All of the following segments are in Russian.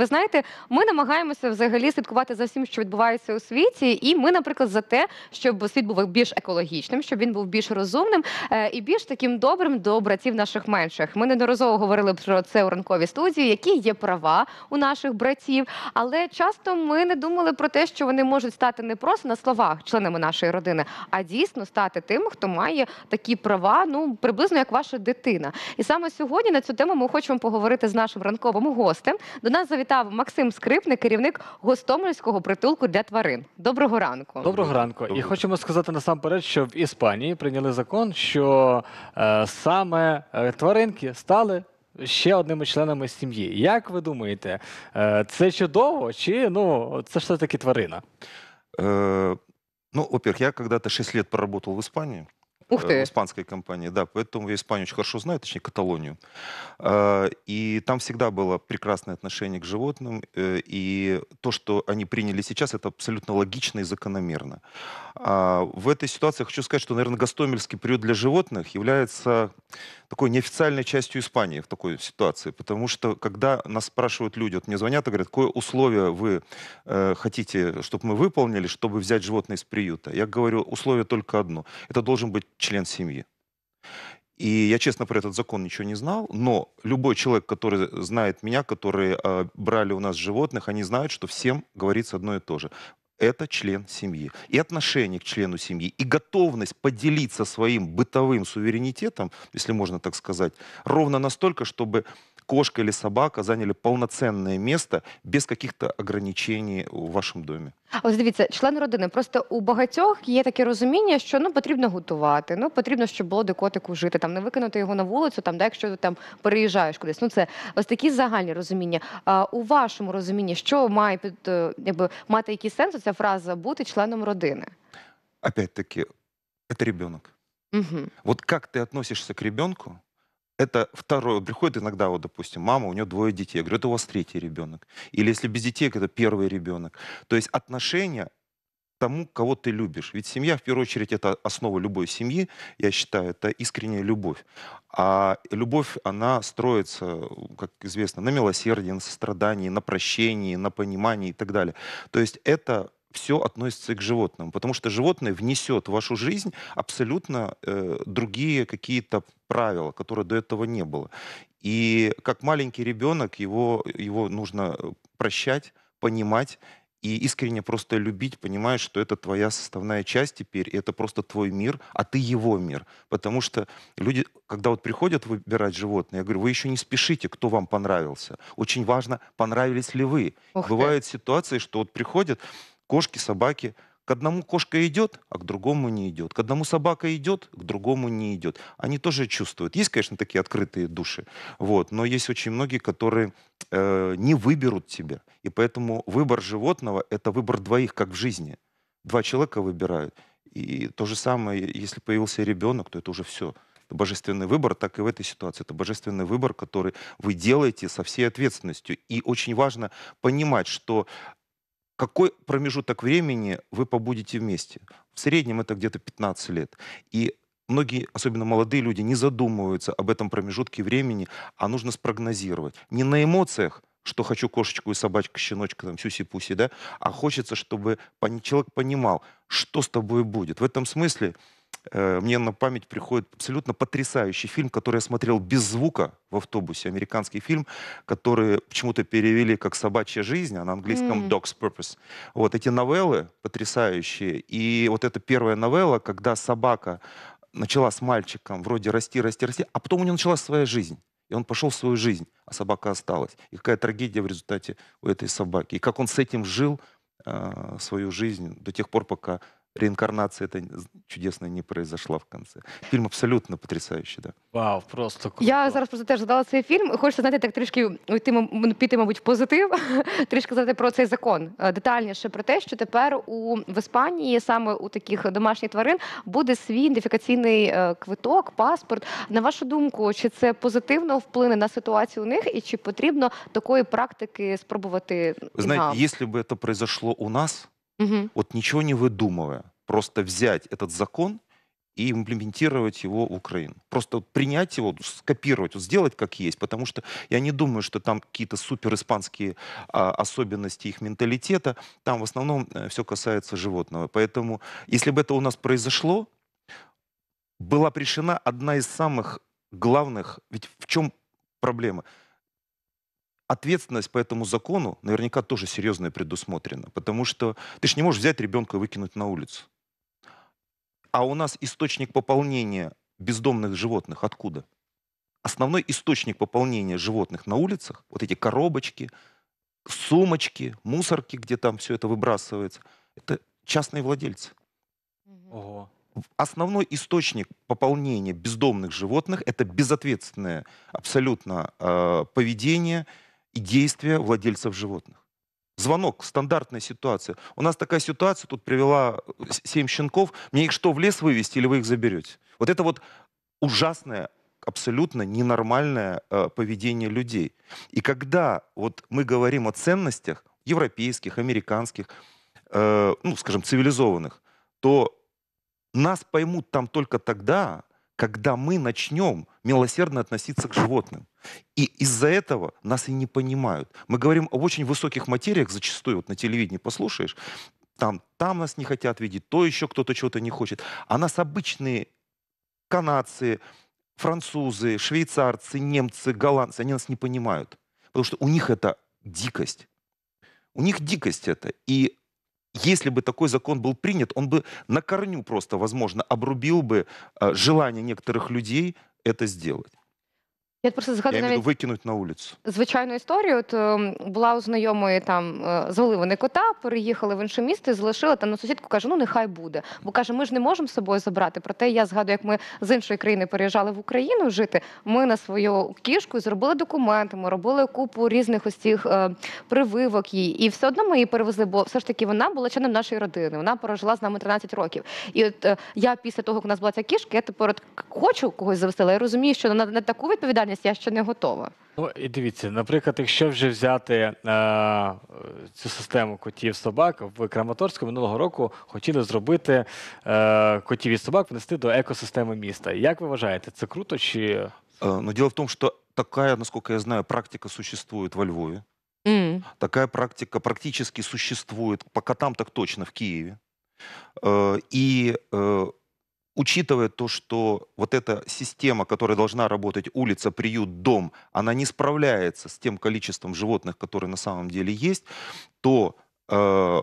Ви знаєте, ми намагаємося взагалі слідкувати за всім, що відбувається у світі, і ми, наприклад, за те, щоб світ був більш екологічним, щоб він був більш розумним е, і більш таким добрим до братів наших менших. Ми неодноразово говорили про це у ранковій студії, які є права у наших братів, але часто ми не думали про те, що вони можуть стати не просто на словах членами нашої родини, а дійсно стати тим, хто має такі права, ну приблизно як ваша дитина. І саме сьогодні на цю тему ми хочемо поговорити з нашим ранковим гостем. До нас завітали завітав Максим Скрипник, керівник гостомельського притулку для тварин. Доброго ранку. Доброго ранку. І хочемо сказати насамперед, що в Іспанії прийняли закон, що е, саме е, тваринки стали. Ще одними членами сім'ї. Як ви думаєте, е, це чудово, чи ну це все таки тварина? Э, ну, во-первых, я когда-то 6 лет проработал в Іспанії. Ух э, ты. испанской компании, да, поэтому я Испанию очень хорошо знаю, точнее Каталонию. Э, и там всегда было прекрасное отношение к животным, э, и то, что они приняли сейчас, это абсолютно логично и закономерно. А в этой ситуации я хочу сказать, что, наверное, Гастомельский приют для животных является такой неофициальной частью Испании в такой ситуации, потому что когда нас спрашивают люди, вот мне звонят и говорят, какое условие вы хотите, чтобы мы выполнили, чтобы взять животное из приюта, я говорю, условие только одно. Это должен быть член семьи. И я, честно, про этот закон ничего не знал, но любой человек, который знает меня, которые э, а, брали у нас животных, они знают, что всем говорится одно и то же. Это член семьи. И отношение к члену семьи, и готовность поделиться своим бытовым суверенитетом, если можно так сказать, ровно настолько, чтобы кошка или собака заняли полноценное место без каких-то ограничений у вашому домі. Ось дивіться, члени родини. Просто у багатьох є таке розуміння, що ну потрібно готувати, ну потрібно, щоб було де котику жити, там не викинути його на вулицю, там де якщо ти там переїжджаєш кудись. Ну це ось такі загальні розуміння. А у вашому розумінні, що має під е, якби мати який сенс ця фраза бути членом родини? Опять-таки, це ребенок. Угу. Вот как ты относишься к ребенку? это второе. приходит иногда, вот, допустим, мама, у нее двое детей. Я говорю, это у вас третий ребенок. Или если без детей, это первый ребенок. То есть отношения тому, кого ты любишь. Ведь семья, в первую очередь, это основа любой семьи, я считаю, это искренняя любовь. А любовь, она строится, как известно, на милосердии, на сострадании, на прощении, на понимании и так далее. То есть это все относится к животным, потому что животное внесет в вашу жизнь абсолютно э, другие какие-то правила, которые до этого не было. И как маленький ребенок его, его нужно э, прощать, понимать и искренне просто любить, понимая, что это твоя составная часть теперь, и это просто твой мир, а ты его мир. Потому что люди, когда вот приходят выбирать животное, я говорю, вы еще не спешите, кто вам понравился. Очень важно, понравились ли вы. Ух Бывают ты. ситуации, что вот приходят, кошки, собаки. К одному кошка идет, а к другому не идет. К одному собака идет, к другому не идет. Они тоже чувствуют. Есть, конечно, такие открытые души, вот, но есть очень многие, которые э, не выберут тебя. И поэтому выбор животного — это выбор двоих, как в жизни. Два человека выбирают. И то же самое, если появился ребенок, то это уже все. Это божественный выбор, так и в этой ситуации. Это божественный выбор, который вы делаете со всей ответственностью. И очень важно понимать, что какой промежуток времени вы побудете вместе. В среднем это где-то 15 лет. И многие, особенно молодые люди, не задумываются об этом промежутке времени, а нужно спрогнозировать. Не на эмоциях, что хочу кошечку и собачку, щеночка, там, сюси-пуси, да, а хочется, чтобы человек понимал, что с тобой будет. В этом смысле Э, мне на память приходит абсолютно потрясающий фильм, который я смотрел без звука в автобусе, американский фильм, который почему-то перевели как «Собачья жизнь», а на английском mm. «Dog's Purpose». Вот эти новеллы потрясающие. И вот эта первая новелла, когда собака начала с мальчиком вроде расти, расти, расти, а потом у нее началась своя жизнь. И он пошел в свою жизнь, а собака осталась. И какая трагедия в результате у этой собаки. И как он с этим жил э, свою жизнь до тех пор, пока реинкарнация это чудесно не произошла в конце. Фільм абсолютно потрясаючий, да. Вау, просто круто. Я зараз просто теж згадала цей фільм. Хочеться знати так трішки уйти, ну, піти, мабуть, в позитив, трішки сказати про цей закон. Е, детальніше про те, що тепер у в Іспанії саме у таких домашніх тварин буде свій ідентифікаційний е, квиток, паспорт. На вашу думку, чи це позитивно вплине на ситуацію у них, і чи потрібно такої практики спробувати? знаєте, якщо б це произошло у нас. Угу. Вот ничего не выдумывая, просто взять этот закон и имплементировать его в Украину. Просто принять его, скопировать, вот сделать как есть, потому что я не думаю, что там какие-то супер испанские а, особенности их менталитета, там в основном э, все касается животного. Поэтому, если бы это у нас произошло, была решена одна из самых главных, ведь в чем проблема? ответственность по этому закону наверняка тоже серьезная предусмотрена, потому что ты же не можешь взять ребенка и выкинуть на улицу. А у нас источник пополнения бездомных животных откуда? Основной источник пополнения животных на улицах, вот эти коробочки, сумочки, мусорки, где там все это выбрасывается, это частные владельцы. Ого. Основной источник пополнения бездомных животных это безответственное абсолютно э, поведение действия владельцев животных. Звонок, стандартная ситуация. У нас такая ситуация, тут привела э, семь щенков. Мне их что, в лес вывести или вы их заберете? Вот это вот ужасное, абсолютно ненормальное э, поведение людей. И когда вот мы говорим о ценностях европейских, американских, э, ну, скажем, цивилизованных, то нас поймут там только тогда, когда мы начнем милосердно относиться к животным. И из-за этого нас и не понимают. Мы говорим об очень высоких материях, зачастую вот на телевидении послушаешь, там, там нас не хотят видеть, то еще кто-то чего-то не хочет. А нас обычные канадцы, французы, швейцарцы, немцы, голландцы, они нас не понимают. Потому что у них это дикость. У них дикость это. И если бы такой закон был принят, он бы на корню просто, возможно, обрубил бы э, желание некоторых людей это сделать. Я просто згадую Я навіть викинуть на вулицю. Звичайну історію. От ем, була у знайомої там е, звали вони кота, переїхали в інше місто, і залишили там на сусідку. каже: ну нехай буде. Бо каже, ми ж не можемо з собою забрати. Проте я згадую, як ми з іншої країни переїжджали в Україну жити. Ми на свою кішку зробили документи, ми робили купу різних ось цих е, прививок їй. І все одно ми її перевезли, бо все ж таки вона була членом нашої родини. Вона прожила з нами 13 років. І от е, я після того, як у нас була ця кішка, я тепер от хочу когось завести, але я розумію, що на, на таку відповідальність реальність, я ще не готова. Ну і дивіться, наприклад, якщо вже взяти е, цю систему котів собак в Краматорську минулого року хотіли зробити е, котів і собак внести до екосистеми міста. Як ви вважаєте, це круто чи е, Но ну, дело в тому, що така, наскільки я знаю, практика существує во Львові. М. Такая практика практично существує, по котам так точно в Києві. Е, э, е, И э, учитывая то, что вот эта система, которая должна работать улица, приют, дом, она не справляется с тем количеством животных, которые на самом деле есть, то э,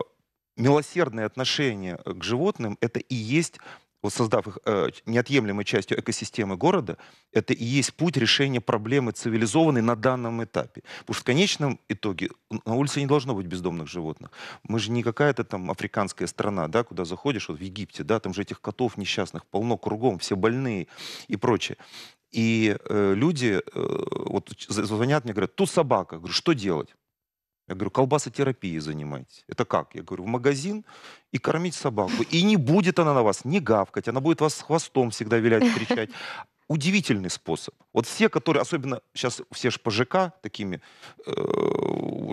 милосердное отношение к животным это и есть вот создав их э, неотъемлемой частью экосистемы города, это и есть путь решения проблемы цивилизованной на данном этапе. Потому что в конечном итоге на улице не должно быть бездомных животных. Мы же не какая-то там африканская страна, да, куда заходишь, вот в Египте, да, там же этих котов несчастных полно кругом, все больные и прочее. И э, люди э, вот звонят мне, говорят, тут собака. говорю, что делать? Я говорю, колбасотерапией занимайтесь. Это как? Я говорю, в магазин и кормить собаку. И не будет она на вас не гавкать, она будет вас хвостом всегда вилять, кричать. Удивительный способ. Вот все, которые, особенно сейчас все же по ЖК такими э,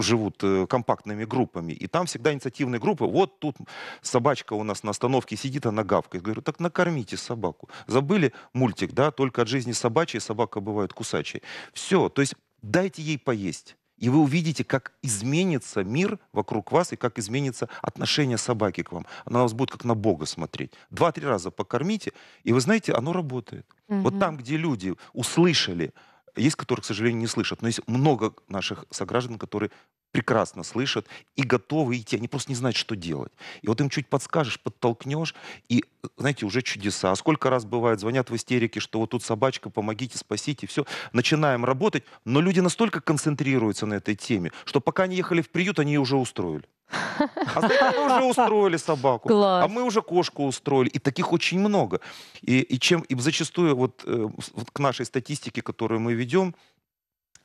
живут э, компактными группами, и там всегда инициативные группы. Вот тут собачка у нас на остановке сидит, она гавкает. Говорю, так накормите собаку. Забыли мультик, да, только от жизни собачьей собака бывает кусачей. Все, то есть дайте ей поесть и вы увидите, как изменится мир вокруг вас и как изменится отношение собаки к вам. Она вас будет как на Бога смотреть. Два-три раза покормите, и вы знаете, оно работает. Угу. Вот там, где люди услышали, есть, которые, к сожалению, не слышат, но есть много наших сограждан, которые прекрасно слышат и готовы идти. Они просто не знают, что делать. И вот им чуть подскажешь, подтолкнешь, и, знаете, уже чудеса. А сколько раз бывает, звонят в истерике, что вот тут собачка, помогите, спасите, все. Начинаем работать, но люди настолько концентрируются на этой теме, что пока они ехали в приют, они ее уже устроили. А мы уже устроили собаку, Класс. а мы уже кошку устроили. И таких очень много. И, и, чем, и зачастую вот, э, вот к нашей статистике, которую мы ведем,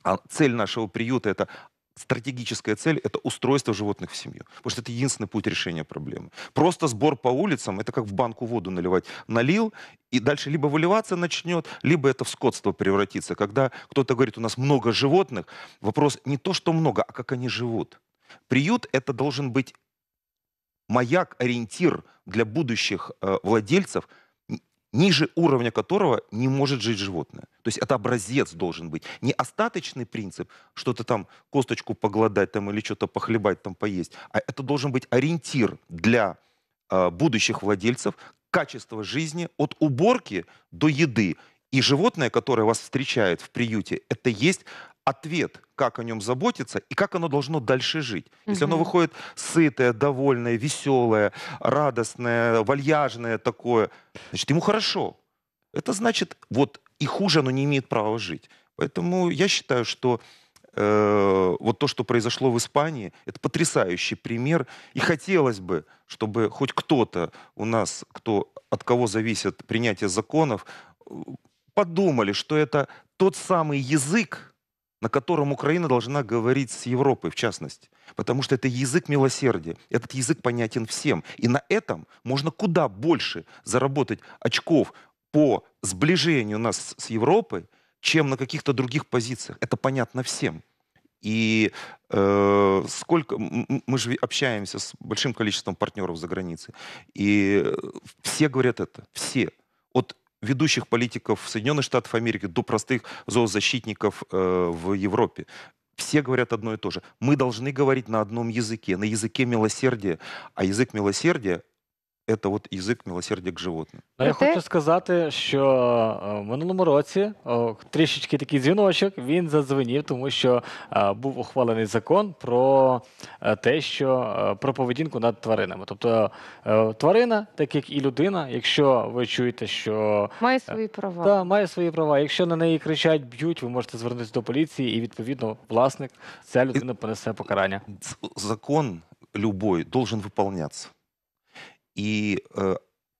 а цель нашего приюта это стратегическая цель — это устройство животных в семью. Потому что это единственный путь решения проблемы. Просто сбор по улицам — это как в банку воду наливать. Налил, и дальше либо выливаться начнет, либо это в скотство превратится. Когда кто-то говорит, у нас много животных, вопрос не то, что много, а как они живут. Приют — это должен быть маяк, ориентир для будущих э, владельцев — ниже уровня которого не может жить животное. То есть это образец должен быть. Не остаточный принцип, что-то там косточку погладать там, или что-то похлебать, там поесть, а это должен быть ориентир для э, будущих владельцев, качества жизни от уборки до еды. И животное, которое вас встречает в приюте, это есть ответ, как о нем заботиться и как оно должно дальше жить. Если оно выходит сытое, довольное, веселое, радостное, вальяжное такое, значит, ему хорошо. Это значит, вот и хуже оно не имеет права жить. Поэтому я считаю, что э, вот то, что произошло в Испании, это потрясающий пример. И хотелось бы, чтобы хоть кто-то у нас, кто, от кого зависит принятие законов, э, подумали, что это тот самый язык, на котором Украина должна говорить с Европой, в частности. Потому что это язык милосердия. Этот язык понятен всем. И на этом можно куда больше заработать очков по сближению нас с Европой, чем на каких-то других позициях. Это понятно всем. И э, сколько мы же общаемся с большим количеством партнеров за границей, и э, все говорят это, все, от ведущих политиков Соединенных Штатов Америки до простых зоозащитников э, в Европе. Все говорят одно и то же. Мы должны говорить на одном языке, на языке милосердия. А язык милосердия это от язик милосердя к животним. я хочу сказати, що е, в минулому році о, трішечки такий дзвіночок він задзвенів, тому що е, був ухвалений закон про е, те, що е, про поведінку над тваринами. Тобто е, тварина, так як і людина, якщо ви чуєте, що Має свої права. та має свої права. Якщо на неї кричать, б'ють, ви можете звернутися до поліції, і відповідно власник ця людина понесе покарання. Закон любой должен выполняться. И э,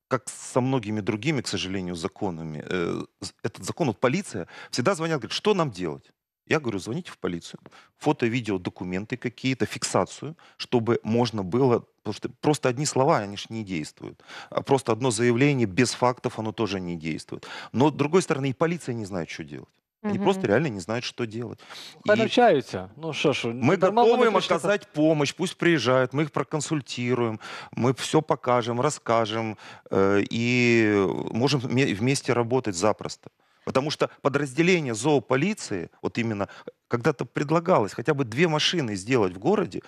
как со многими другими, к сожалению, законами, э, этот закон, вот полиция, всегда звонят, говорят, что нам делать? Я говорю, звоните в полицию, фото, видео, документы какие-то, фиксацию, чтобы можно было, потому что просто одни слова, они же не действуют. А просто одно заявление без фактов, оно тоже не действует. Но, с другой стороны, и полиция не знает, что делать. Они угу. просто реально не знают, что делать. Хай И Ну что ж, мы готовы им оказать помощь, пусть приезжают, мы их проконсультируем, мы все покажем, расскажем э, и можем вместе работать запросто. Потому что подразделение зоополиции, вот именно, когда-то предлагалось хотя бы две машины сделать в городе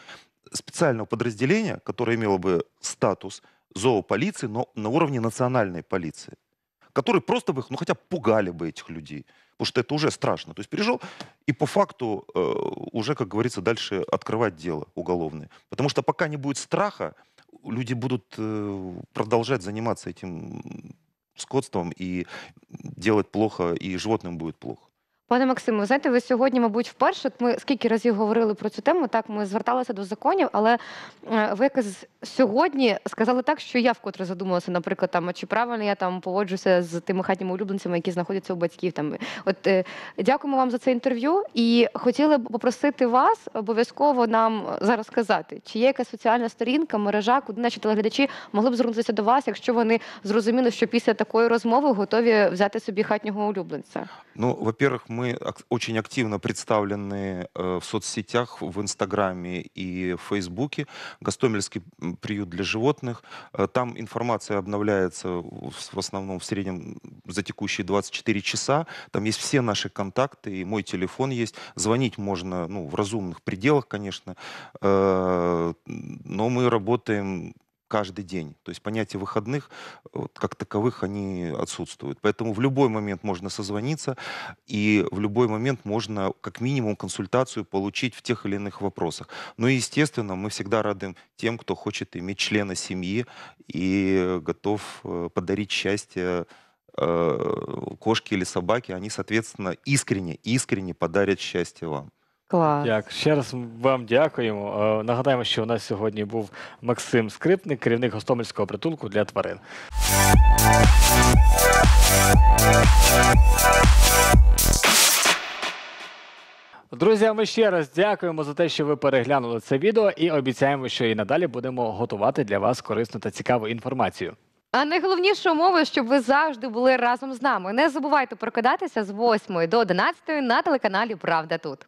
специального подразделения, которое имело бы статус зоополиции, но на уровне национальной полиции, которые просто бы, их, ну хотя бы пугали бы этих людей потому что это уже страшно. То есть пережил, и по факту э, уже, как говорится, дальше открывать дело уголовное. Потому что пока не будет страха, люди будут э, продолжать заниматься этим скотством и делать плохо, и животным будет плохо. Пане Максиму, знаєте, ви сьогодні, мабуть, вперше ми скільки разів говорили про цю тему, так ми зверталися до законів, але е, ви якось сьогодні сказали так, що я вкотре задумалася, наприклад, там чи правильно я там поводжуся з тими хатніми улюбленцями, які знаходяться у батьків. Там от е, дякуємо вам за це інтерв'ю. І хотіли б попросити вас обов'язково нам зараз сказати, чи є якась соціальна сторінка, мережа, куди наші телеглядачі могли б звернутися до вас, якщо вони зрозуміли, що після такої розмови готові взяти собі хатнього улюбленця. Ну, во-первых, ми. мы очень активно представлены э, в соцсетях, в Инстаграме и в Фейсбуке. Гастомельский приют для животных. Э, там информация обновляется в основном в среднем за текущие 24 часа. Там есть все наши контакты, и мой телефон есть. Звонить можно ну, в разумных пределах, конечно. Э, но мы работаем каждый день. То есть понятие выходных вот, как таковых они отсутствуют. Поэтому в любой момент можно созвониться и в любой момент можно как минимум консультацию получить в тех или иных вопросах. Ну и естественно мы всегда рады тем, кто хочет иметь члена семьи и готов э, подарить счастье э, кошки или собаки, они, соответственно, искренне, искренне подарят счастье вам. Клас. Як ще раз вам дякуємо. Е, нагадаємо, що у нас сьогодні був Максим Скрипник, керівник гостомельського притулку для тварин. Друзі, ми ще раз дякуємо за те, що ви переглянули це відео, і обіцяємо, що і надалі будемо готувати для вас корисну та цікаву інформацію. А найголовніше умови, щоб ви завжди були разом з нами. Не забувайте прокидатися з 8 до 11 на телеканалі Правда тут.